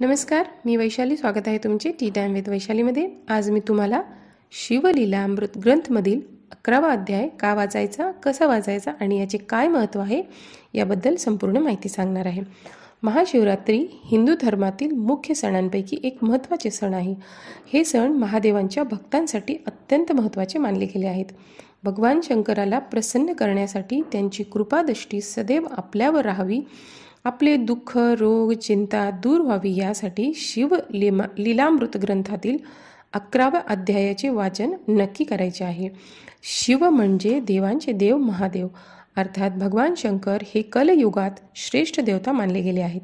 नमस्कार मी वैशाली स्वागत आहे तुमचे टी टाईम विथ वैशालीमध्ये आज मी तुम्हाला शिवलीला अमृत ग्रंथमधील अकरावा अध्याय का वाचायचा कसा वाचायचा आणि याचे काय महत्त्व आहे याबद्दल संपूर्ण माहिती सांगणार आहे महाशिवरात्री हिंदू धर्मातील मुख्य सणांपैकी एक महत्त्वाचे सण आहे हे सण महादेवांच्या भक्तांसाठी अत्यंत महत्त्वाचे मानले गेले आहेत भगवान शंकराला प्रसन्न करण्यासाठी त्यांची कृपादृष्टी सदैव आपल्यावर राहावी आपले दुःख रोग चिंता दूर व्हावी यासाठी शिव लिमा लिलामृत ग्रंथातील अकराव्या अध्यायाचे वाचन नक्की करायचे आहे शिव म्हणजे देवांचे देव महादेव अर्थात भगवान शंकर हे कलयुगात श्रेष्ठ देवता मानले गेले आहेत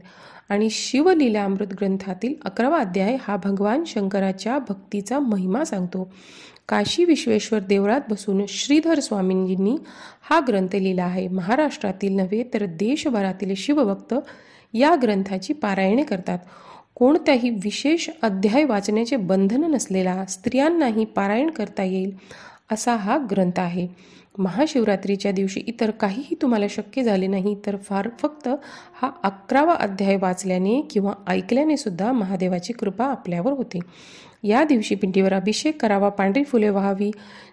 आणि शिवलीला अमृत ग्रंथातील अकरावा अध्याय हा भगवान शंकराच्या भक्तीचा महिमा सांगतो काशी विश्वेश्वर देवळात बसून श्रीधर स्वामींनी हा ग्रंथ लिहिला आहे महाराष्ट्रातील नव्हे तर देशभरातील शिवभक्त या ग्रंथाची पारायणे करतात कोणत्याही विशेष अध्याय वाचण्याचे बंधन नसलेला स्त्रियांनाही पारायण करता येईल असा हा ग्रंथ आहे महाशिवरात्रीच्या दिवशी इतर काहीही तुम्हाला शक्य झाले नाही तर फार फक्त हा अकरावा अध्याय वाचल्याने किंवा ऐकल्याने सुद्धा महादेवाची कृपा आपल्यावर होते या दिवशी पिंडीवर अभिषेक करावा पांढरी फुले व्हावी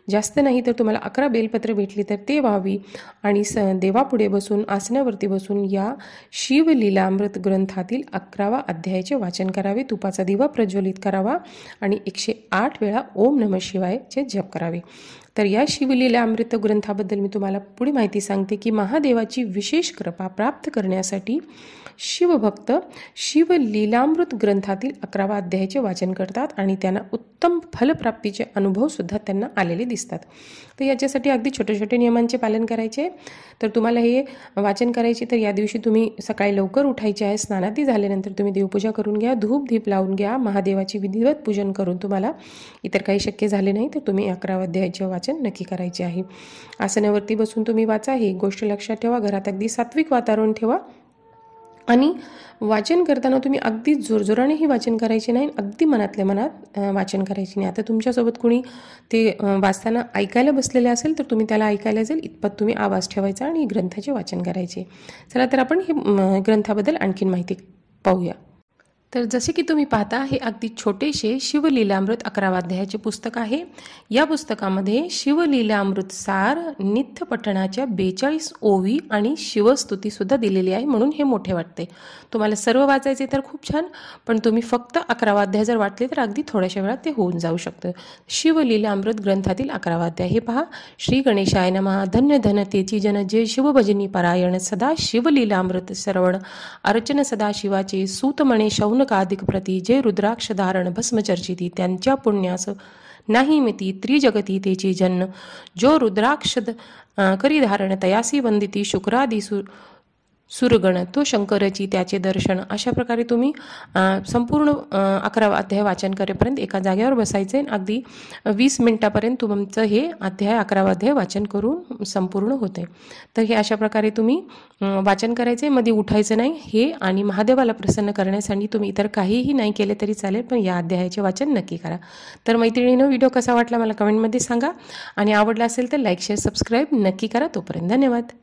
जास्त नाही तर तुम्हाला अकरा बेलपत्र भेटली तर ते व्हावी आणि स देवापुढे बसून आसनावरती बसून या शिवलीलामृत ग्रंथातील अकरावा अध्यायाचे वाचन करावे तुपाचा दिवा प्रज्वलित करावा आणि एकशे आठ वेळा ओम नम शिवायचे जप करावे तर या शिवलीला अमृत ग्रंथाबद्दल मी तुम्हाला पुढे माहिती सांगते की महादेवाची विशेष कृपा प्राप्त करण्यासाठी शिवभक्त शिवलीलामृत ग्रंथातील अकरावा अध्यायाचे वाचन करतात आणि त्यांना उत्तम फलप्राप्तीचे अनुभवसुद्धा त्यांना आलेले दिसतात तर याच्यासाठी अगदी छोटे छोटे नियमांचे पालन करायचे तर तुम्हाला हे वाचन करायचे तर या दिवशी तुम्ही सकाळी लवकर उठायचे आहे स्नानाती झाल्यानंतर तुम्ही देवपूजा करून घ्या धूप धीप लावून घ्या महादेवाची विधिवत पूजन करून तुम्हाला इतर काही शक्य झाले नाही तर तुम्ही अकरावा अध्यायाचे वाचन वाचन नक्की करायचे आहे आसनावरती बसून तुम्ही वाचा ही गोष्ट लक्षात ठेवा घरात अगदी सात्विक वातावरण ठेवा आणि वाचन करताना तुम्ही अगदी जोरजोरानेही वाचन करायचे नाही अगदी मनातल्या मनात वाचन करायचे नाही आता तुमच्यासोबत कोणी ते वाचताना ऐकायला बसलेले असेल तर तुम्ही त्याला ऐकायला जाईल इतपत तुम्ही आवाज ठेवायचा आणि ग्रंथाचे वाचन करायचे चला तर आपण हे ग्रंथाबद्दल आणखीन माहिती पाहूया तर जसे की तुम्ही पाहता हे अगदी छोटेसे शिवलीलामृत अकरावाध्यायाचे पुस्तक आहे या पुस्तकामध्ये शिवलीलामृत सार नित्यपठणाच्या बेचाळीस ओवी आणि शिवस्तुतीसुद्धा दिलेली आहे म्हणून हे मोठे वाटते तुम्हाला सर्व वाचायचे तर खूप छान पण तुम्ही फक्त अकरावाध्याय जर वाटले तर अगदी थोड्याशा वेळात ते होऊन जाऊ शकतं शिवलीलामृत ग्रंथातील अकरावाध्याय हे पहा श्री गणेशाय नमः धन्य तेची जन जे शिवभजनी परायण सदा शिवलीलामृत श्रवण अर्चन सदा शिवाचे सूतमणे शौन मौनकादिक प्रती जे रुद्राक्ष धारण भस्म चर्चिती त्यांच्या पुण्यास नाही मिती त्रिजगती तेची जन्न जो रुद्राक्ष अं, करी धारण तयासी वंदिती शुक्रादिसु सुरगण तो शंकरची त्याचे दर्शन अशा प्रकारे तुम्ही संपूर्ण अकरा अध्याय वाचन करेपर्यंत एका जागेवर बसायचे अगदी वीस मिनिटापर्यंत तुमचं हे अध्याय अकरावा अध्याय वाचन करून संपूर्ण होते तर हे अशा प्रकारे तुम्ही वाचन करायचे मध्ये उठायचं नाही हे आणि महादेवाला प्रसन्न करण्यासाठी तुम्ही इतर काहीही नाही केले तरी चालेल पण या अध्यायाचे वाचन नक्की करा तर मैत्रिणीनं व्हिडिओ कसा वाटला मला कमेंटमध्ये सांगा आणि आवडला असेल तर लाईक शेअर सबस्क्राईब नक्की करा तोपर्यंत धन्यवाद